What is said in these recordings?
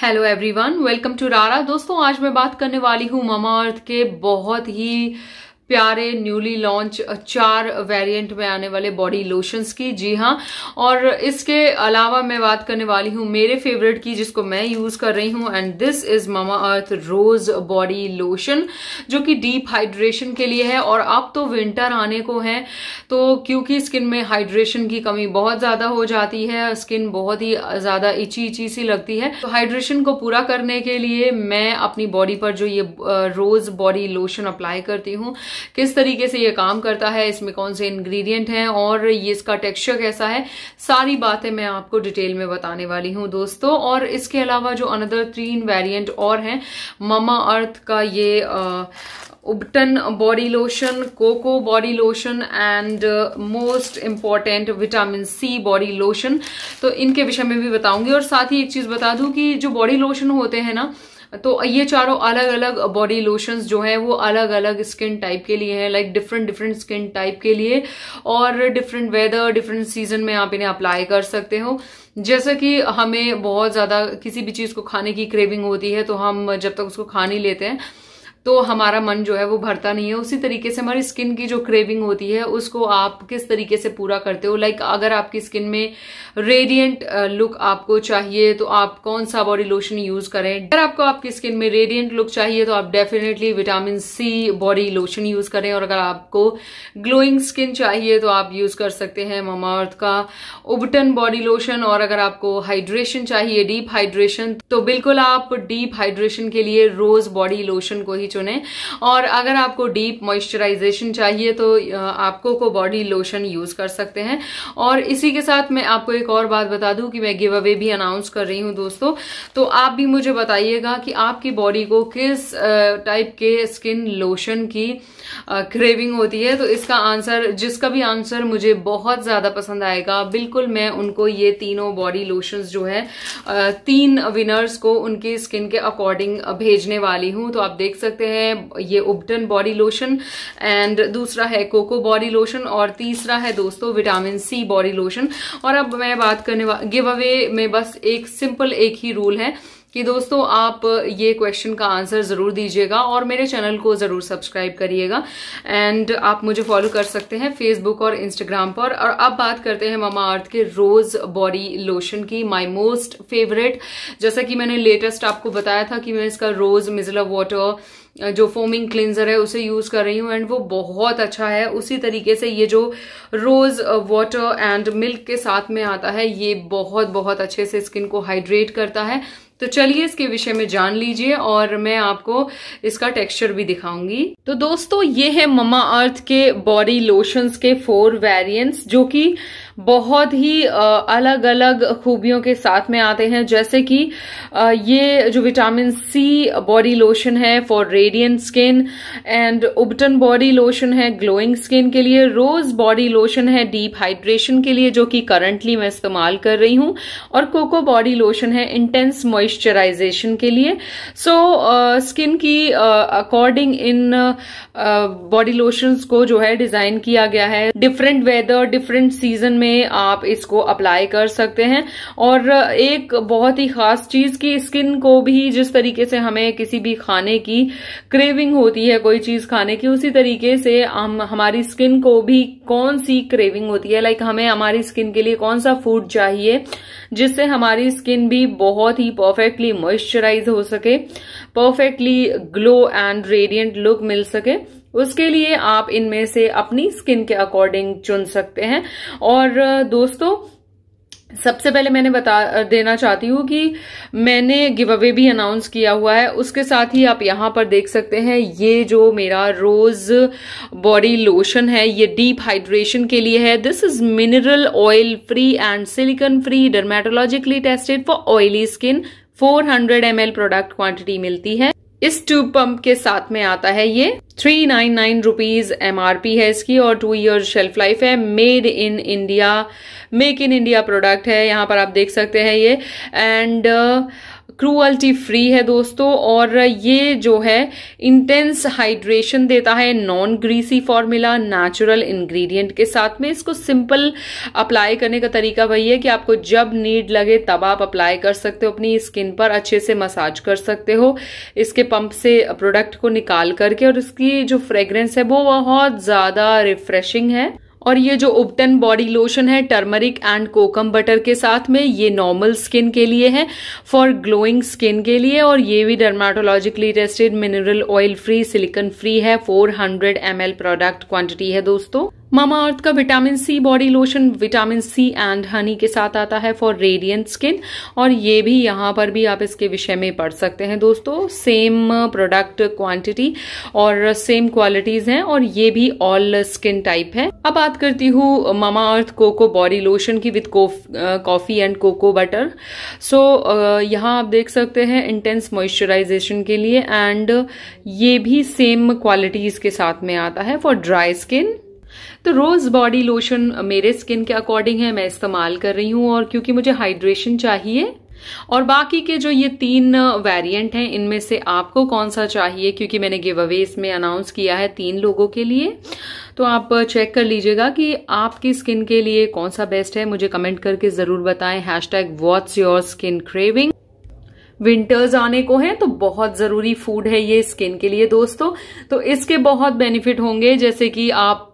Hello everyone welcome to रारा दोस्तों आज मैं बात करने वाली हूँ ममा अर्थ के बहुत ही प्यारे न्यूली लॉन्च चार वेरिएंट में आने वाले बॉडी लोशंस की जी हाँ और इसके अलावा मैं बात करने वाली हूँ मेरे फेवरेट की जिसको मैं यूज़ कर रही हूँ and this is Mamaearth rose body lotion जो कि डीप हाइड्रेशन के लिए है और अब तो विंटर आने को है तो क्योंकि स्किन में हाइड्रेशन की कमी बहुत ज़्यादा हो जाती है स्किन बहुत ही ज़्यादा इची इची सी लगती है तो हाइड्रेशन को पूरा करने के लिए मैं अपनी बॉडी पर जो ये रोज़ बॉडी लोशन अप्लाई करती हूँ किस तरीके से ये काम करता है इसमें कौन से इंग्रेडिएंट हैं और ये इसका टेक्सचर कैसा है सारी बातें मैं आपको डिटेल में बताने वाली हूँ दोस्तों और इसके अलावा जो अनदर तीन वेरियंट और हैं ममा अर्थ का ये आ, ubtan body lotion cocoa body lotion and most important vitamin C body lotion तो इनके विषय में भी बताऊंगी और साथ ही एक चीज़ बता दूं कि जो बॉडी लोशन होते हैं ना तो ये चारों अलग अलग बॉडी लोशंस जो हैं वो अलग अलग स्किन टाइप के लिए हैं like different different skin type के लिए और डिफरेंट वेदर डिफरेंट सीजन में आप इन्हें अप्लाई कर सकते हो जैसा कि हमें बहुत ज़्यादा किसी भी चीज़ को खाने की क्रेविंग होती है तो हम जब तक उसको खा नहीं लेते हैं तो हमारा मन जो है वो भरता नहीं है उसी तरीके से हमारी स्किन की जो क्रेविंग होती है उसको आप किस तरीके से पूरा करते हो लाइक अगर आपकी स्किन में रेडियंट लुक आपको चाहिए तो आप कौन सा बॉडी लोशन यूज करें अगर आपको आपकी स्किन में रेडियंट लुक चाहिए तो आप definitely vitamin C body lotion use करें और अगर आपको ग्लोइंग स्किन चाहिए तो आप यूज कर सकते हैं ममाअर्थ का उबटन बॉडी लोशन और अगर आपको हाइड्रेशन चाहिए डीप हाइड्रेशन तो बिल्कुल आप डीप हाइड्रेशन के लिए रोज बॉडी लोशन को ही चुने और अगर आपको डीप मॉइस्चराइजेशन चाहिए तो आपको को बॉडी लोशन यूज़ कर सकते हैं और इसी के साथ मैं आपको एक और बात बता दूं कि मैं गिव अवे भी अनाउंस कर रही हूं दोस्तों तो आप भी मुझे बताइएगा कि आपकी बॉडी को किस टाइप के स्किन लोशन की क्रेविंग होती है तो इसका आंसर जिसका भी आंसर मुझे बहुत ज़्यादा पसंद आएगा बिल्कुल मैं उनको ये तीनों बॉडी लोशन जो है तीन विनर्स को उनकी स्किन के अकॉर्डिंग भेजने वाली हूं तो आप देख सकते सकते हैं ये उबटन बॉडी लोशन एंड दूसरा है कोको बॉडी लोशन और तीसरा है दोस्तों विटामिन सी बॉडी लोशन और अब मैं बात करने गिव अवे में बस एक सिंपल एक ही रूल है कि दोस्तों आप ये क्वेश्चन का आंसर ज़रूर दीजिएगा और मेरे चैनल को ज़रूर सब्सक्राइब करिएगा एंड आप मुझे फॉलो कर सकते हैं फेसबुक और इंस्टाग्राम पर और अब बात करते हैं मामा अर्थ के रोज़ बॉडी लोशन की माय मोस्ट फेवरेट जैसा कि मैंने लेटेस्ट आपको बताया था कि मैं इसका रोज़ मिजला वाटर जो फोमिंग क्लिनजर है उसे यूज़ कर रही हूँ एंड वो बहुत अच्छा है उसी तरीके से ये जो रोज़ वाटर एंड मिल्क के साथ में आता है ये बहुत बहुत अच्छे से स्किन को हाइड्रेट करता है तो चलिए इसके विषय में जान लीजिए और मैं आपको इसका टेक्सचर भी दिखाऊंगी तो दोस्तों ये है ममा अर्थ के बॉडी लोशंस के फोर वेरिएंट्स जो कि बहुत ही अलग अलग खूबियों के साथ में आते हैं जैसे कि ये जो विटामिन सी बॉडी लोशन है for radiant skin and ubtan body lotion है ग्लोइंग स्किन के लिए रोज बॉडी लोशन है डीप हाइड्रेशन के लिए जो कि करंटली मैं इस्तेमाल कर रही हूं और कोको बॉडी लोशन है इंटेंस मॉइ मॉइस्चराइजेशन के लिए सो स्किन की अकॉर्डिंग इन बॉडी लोशंस को जो है डिजाइन किया गया है डिफरेंट वेदर डिफरेंट सीजन में आप इसको अप्लाई कर सकते हैं और एक बहुत ही खास चीज की स्किन को भी जिस तरीके से हमें किसी भी खाने की क्रेविंग होती है कोई चीज खाने की उसी तरीके से हम हमारी स्किन को भी कौन सी क्रेविंग होती है लाइक like हमें हमारी स्किन के लिए कौन सा फूड चाहिए जिससे हमारी स्किन भी बहुत ही परफेक्टली मॉइस्चराइज हो सके perfectly glow and radiant look मिल सके उसके लिए आप इनमें से अपनी स्किन के अकॉर्डिंग चुन सकते हैं और दोस्तों सबसे पहले मैंने बता देना चाहती हूँ कि मैंने गिव अवे भी अनाउंस किया हुआ है उसके साथ ही आप यहां पर देख सकते हैं ये जो मेरा रोज बॉडी लोशन है ये डीप हाइड्रेशन के लिए है this is mineral oil free and silicone free dermatologically tested for oily skin 400 L product quantity मिलती है इस ट्यूब पंप के साथ में आता है ये three nine nine rupees M है इसकी और टू ईयर शेल्फ लाइफ है made in India make in India product है यहाँ पर आप देख सकते हैं ये एंड uh, क्रूअल्टी फ्री है दोस्तों और ये जो है इंटेंस हाइड्रेशन देता है non greasy formula natural ingredient के साथ में इसको सिंपल अप्लाई करने का तरीका वही है कि आपको जब नीड लगे तब आप अप्लाई कर सकते हो अपनी स्किन पर अच्छे से मसाज कर सकते हो इसके पंप से प्रोडक्ट को निकाल करके और इसकी जो फ्रेग्रेंस है वो बहुत ज़्यादा रिफ्रेशिंग है और ये जो उपटन बॉडी लोशन है टर्मरिक एंड कोकम बटर के साथ में ये नॉर्मल स्किन के लिए है फॉर ग्लोइंग स्किन के लिए और ये भी dermatologically tested mineral oil free silicone free है 400 ml प्रोडक्ट क्वांटिटी है दोस्तों मामा अर्थ का vitamin C body lotion vitamin C and honey के साथ आता है फॉर रेडियंट स्किन और ये भी यहाँ पर भी आप इसके विषय में पढ़ सकते हैं दोस्तों सेम प्रोडक्ट क्वांटिटी और सेम क्वालिटीज हैं और ये भी ऑल स्किन टाइप है अब बात करती हूँ Mamaearth cocoa body lotion की with coffee and cocoa butter so यहाँ आप देख सकते हैं इंटेंस मॉइस्चराइजेशन के लिए एंड ये भी सेम क्वालिटीज के साथ में आता है फॉर ड्राई स्किन तो रोज़ बॉडी लोशन मेरे स्किन के अकॉर्डिंग है मैं इस्तेमाल कर रही हूं और क्योंकि मुझे हाइड्रेशन चाहिए और बाकी के जो ये तीन वेरिएंट हैं इनमें से आपको कौन सा चाहिए क्योंकि मैंने गिव अवे में अनाउंस किया है तीन लोगों के लिए तो आप चेक कर लीजिएगा कि आपकी स्किन के लिए कौन सा बेस्ट है मुझे कमेंट करके ज़रूर बताएं hashtag what's your skin craving winters आने को हैं तो बहुत जरूरी फूड है ये स्किन के लिए दोस्तों तो इसके बहुत बेनिफिट होंगे जैसे कि आप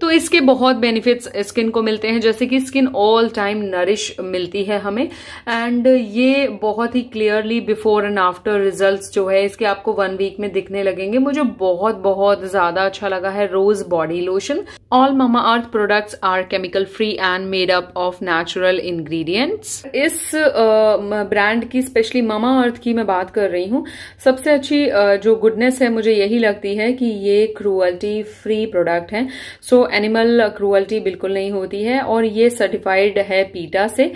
तो इसके बहुत बेनिफिट्स स्किन को मिलते हैं जैसे कि स्किन ऑल टाइम नरिश मिलती है हमें एंड ये बहुत ही clearly before and after results जो है इसके आपको वन वीक में दिखने लगेंगे मुझे बहुत बहुत ज़्यादा अच्छा लगा है rose body lotion All MamaEarth products are chemical free and made up of natural ingredients. इस ब्रांड uh, की स्पेशली अर्थ की मैं बात कर रही हूँ सबसे अच्छी uh, जो गुडनेस है मुझे यही लगती है कि ये क्रूअल्टी फ्री प्रोडक्ट है सो एनिमल क्रूअल्टी बिल्कुल नहीं होती है और ये सर्टिफाइड है पीटा से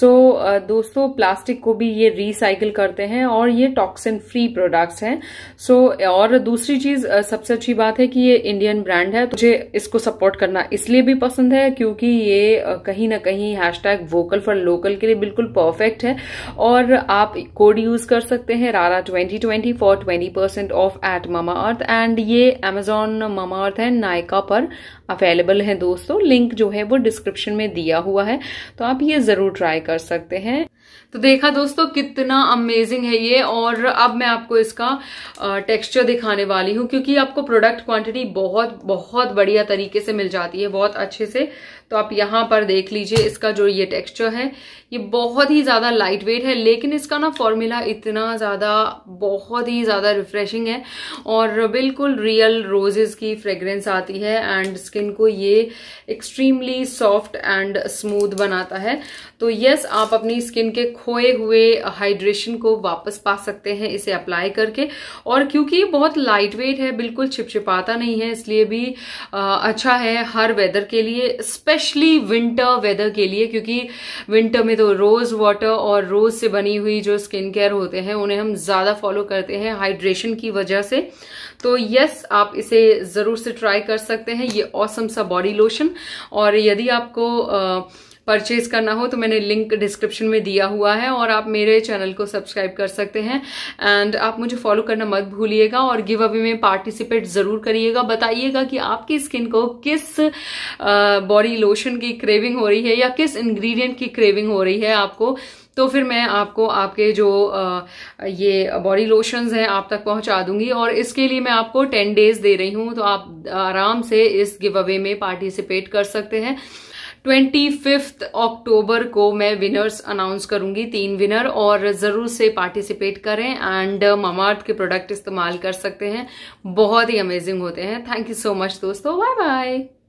सो so, uh, दोस्तों प्लास्टिक को भी ये रिसाइकिल करते हैं और ये टॉक्सिन फ्री प्रोडक्ट्स हैं सो so, और दूसरी चीज सबसे अच्छी बात है कि ये इंडियन ब्रांड है तो मुझे इसको सपोर्ट करना इसलिए भी पसंद है क्योंकि ये कहीं ना कहीं टैग वोकल फॉर लोकल के लिए बिल्कुल परफेक्ट है और आप कोड यूज कर सकते हैं रारा twenty twenty four twenty percent off at Mamaearth and ये अमेजोन मामा अर्थ है नायका पर अवेलेबल है दोस्तों लिंक जो है वो डिस्क्रिप्शन में दिया हुआ है तो आप ये ज़रूर ट्राई कर सकते हैं तो देखा दोस्तों कितना अमेजिंग है ये और अब मैं आपको इसका टेक्सचर दिखाने वाली हूँ क्योंकि आपको प्रोडक्ट क्वांटिटी बहुत बहुत बढ़िया तरीके से मिल जाती है बहुत अच्छे से तो आप यहाँ पर देख लीजिए इसका जो ये टेक्सचर है ये बहुत ही ज़्यादा लाइट वेट है लेकिन इसका ना फॉर्मूला इतना ज़्यादा बहुत ही ज़्यादा रिफ्रेशिंग है और बिल्कुल रियल रोजेज़ की फ्रेग्रेंस आती है एंड स्किन को ये एक्सट्रीमली सॉफ्ट एंड स्मूथ बनाता है तो यस आप अपनी स्किन के खोए हुए हाइड्रेशन को वापस पा सकते हैं इसे अप्लाई करके और क्योंकि ये बहुत लाइट वेट है बिल्कुल छिपछिपाता नहीं है इसलिए भी आ, अच्छा है हर वेदर के लिए स्पेशली विंटर वेदर के लिए क्योंकि विंटर में तो रोज वाटर और रोज से बनी हुई जो स्किन केयर होते हैं उन्हें हम ज्यादा फॉलो करते हैं हाइड्रेशन की वजह से तो यस आप इसे जरूर से ट्राई कर सकते हैं ये ऑसम सा बॉडी लोशन और यदि आपको परचेज करना हो तो मैंने लिंक डिस्क्रिप्शन में दिया हुआ है और आप मेरे चैनल को सब्सक्राइब कर सकते हैं एंड आप मुझे फॉलो करना मत भूलिएगा और गिव अवे में पार्टिसिपेट जरूर करिएगा बताइएगा कि आपकी स्किन को किस बॉडी लोशन की क्रेविंग हो रही है या किस इंग्रेडिएंट की क्रेविंग हो रही है आपको तो फिर मैं आपको आपके जो ये बॉडी लोशंस हैं आप तक पहुंचा दूंगी और इसके लिए मैं आपको टेन डेज दे रही हूँ तो आप आराम से इस गिव अवे में पार्टिसिपेट कर सकते हैं ट्वेंटी फिफ्थ अक्टूबर को मैं विनर्स अनाउंस करूंगी तीन विनर और ज़रूर से पार्टिसिपेट करें एंड मामार्थ के प्रोडक्ट इस्तेमाल कर सकते हैं बहुत ही अमेजिंग होते हैं थैंक यू सो मच दोस्तों बाय बाय